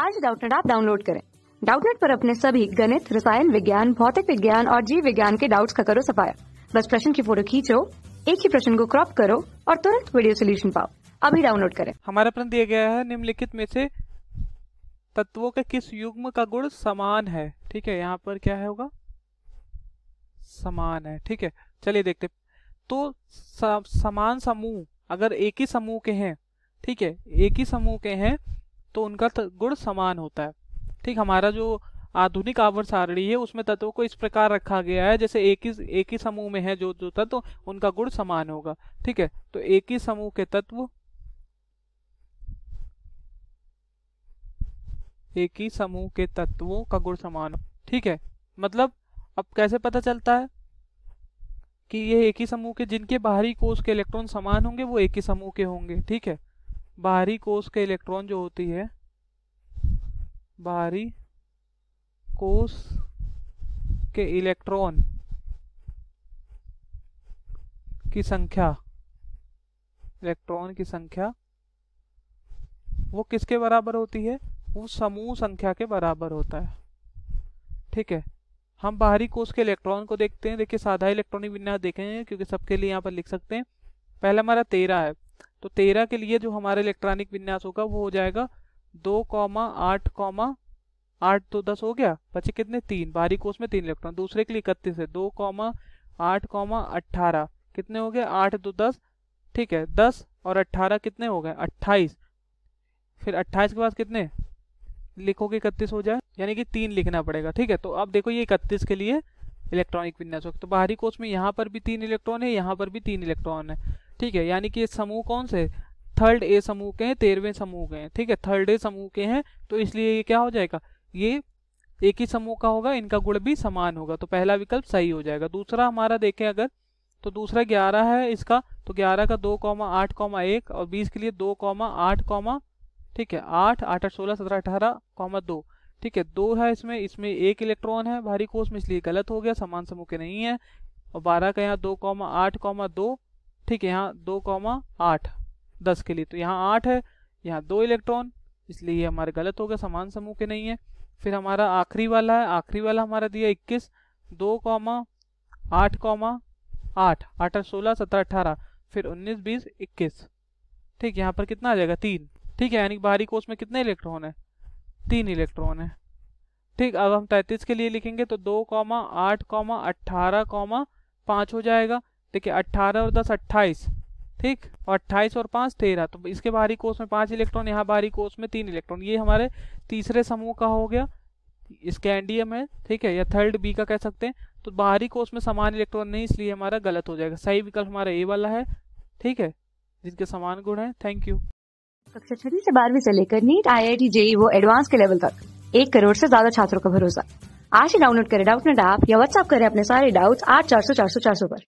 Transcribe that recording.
आज डाउटनेट आप डाउनलोड करें डाउटनेट पर अपने सभी गणित रसायन विज्ञान भौतिक विज्ञान और जीव विज्ञान के डाउट्स का करो सफाया बस प्रश्न की फोटो खींचो एक ही प्रश्न को क्रॉप करो और तुरंत वीडियो सोल्यूशन पाओ अभी डाउनलोड करें हमारा प्रश्न दिया गया है निम्नलिखित में से तत्वों के किस युग्म का गुण समान है ठीक है यहाँ पर क्या है होगा समान है ठीक है चलिए देखते तो समान समूह अगर एक ही समूह के हैं ठीक है एक ही समूह के हैं तो उनका गुण समान होता है ठीक हमारा जो आधुनिक आवर सारणी है उसमें तत्वों को इस प्रकार रखा गया है जैसे एक ही एक ही समूह में है जो जो तत्व उनका गुण समान होगा ठीक है तो एक ही समूह के तत्व एक ही समूह के तत्वों का गुण समान हो ठीक है मतलब अब कैसे पता चलता है कि ये एक ही समूह के जिनके बाहरी कोष के इलेक्ट्रॉन समान होंगे वो एक ही समूह के होंगे ठीक है बाहरी कोष के इलेक्ट्रॉन जो होती है बाहरी कोष के इलेक्ट्रॉन की संख्या इलेक्ट्रॉन की संख्या वो किसके बराबर होती है वो समूह संख्या के बराबर होता है ठीक है हम बाहरी कोष के इलेक्ट्रॉन को देखते हैं देखिए साधा इलेक्ट्रॉनिक विन्यास देखेंगे क्योंकि सबके लिए यहाँ पर लिख सकते हैं पहला हमारा तेरह है तो तेरह के लिए जो हमारा इलेक्ट्रॉनिक विन्यास होगा वो हो जाएगा दो कॉमा आठ कॉमा आठ तो दस हो गया बच्चे कितने तीन बाहरी कोष में तीन इलेक्ट्रॉन दूसरे के लिए इकतीस है दो कॉमा आठ कॉमा अट्ठारह कितने हो गए आठ दो दस ठीक है दस और अट्ठारह कितने हो गए अट्ठाईस फिर अट्ठाईस के बाद कितने लिखोगे इकतीस हो जाए यानी कि तीन लिखना पड़ेगा ठीक है तो अब देखो ये इकतीस के लिए इलेक्ट्रॉनिक विन्यास हो तो बाहरी कोष में यहाँ पर भी तीन इलेक्ट्रॉन है यहाँ पर भी तीन इलेक्ट्रॉन है ठीक है यानी कि समूह कौन से थर्ड ए समूह के हैं तेरहवें समूह के हैं ठीक है थर्ड ए समूह के हैं तो इसलिए ये क्या हो जाएगा ये एक ही समूह का होगा इनका गुण भी समान होगा तो पहला विकल्प सही हो जाएगा दूसरा हमारा देखें अगर तो दूसरा ग्यारह है इसका तो ग्यारह का दो कौमा आठ कौमा एक और बीस के लिए दो कौमा आठ कौमा ठीक है आठ आठ आठ सोलह सत्रह अठारह कौमा दो ठीक है दो है इसमें इसमें एक इलेक्ट्रॉन है भारी कोष में इसलिए गलत हो गया समान समूह के नहीं है और बारह का यहाँ दो कौमा आठ कौमा दो ठीक है यहाँ दो कॉमा आठ दस के लिए तो यहाँ आठ है यहाँ दो इलेक्ट्रॉन इसलिए ये हमारे गलत हो गए समान समूह के नहीं है फिर हमारा आखिरी वाला है आखिरी वाला हमारा दिया इक्कीस दो कॉमा आठ कॉमा आठ आठ सोलह सत्रह अठारह फिर उन्नीस बीस इक्कीस ठीक यहाँ पर कितना आ जाएगा तीन ठीक है यानी बाहरी कोष में कितने इलेक्ट्रॉन है तीन इलेक्ट्रॉन है ठीक अब हम तैतीस के लिए लिखेंगे तो दो कॉमा आठ कॉमा अट्ठारह कॉमा पाँच हो जाएगा देखिए अट्ठारह और दस अट्ठाईस ठीक और अट्ठाईस और पाँच तेरह तो इसके बाहरी कोष में पाँच इलेक्ट्रॉन यहाँ बाहरी कोष में तीन इलेक्ट्रॉन ये हमारे तीसरे समूह का हो गया इसके एनडीएम है ठीक है या थर्ड बी का कह सकते हैं तो बाहरी कोष में समान इलेक्ट्रॉन नहीं इसलिए हमारा गलत हो जाएगा सही विकल्प हमारा ए वाला है ठीक है जिनके समान गुण है थैंक यू कक्षा छठी से बारहवीं से लेकर NEET I I T JEE वो एडवांस के लेवल तक एक करोड़ से ज्यादा छात्रों का भरोसा आज ही डाउनलोड करें डाउट नेट ऐप या व्हाट्सअप करें अपने सारे डाउट्स आठ चार सौ चार सौ चार सौ पर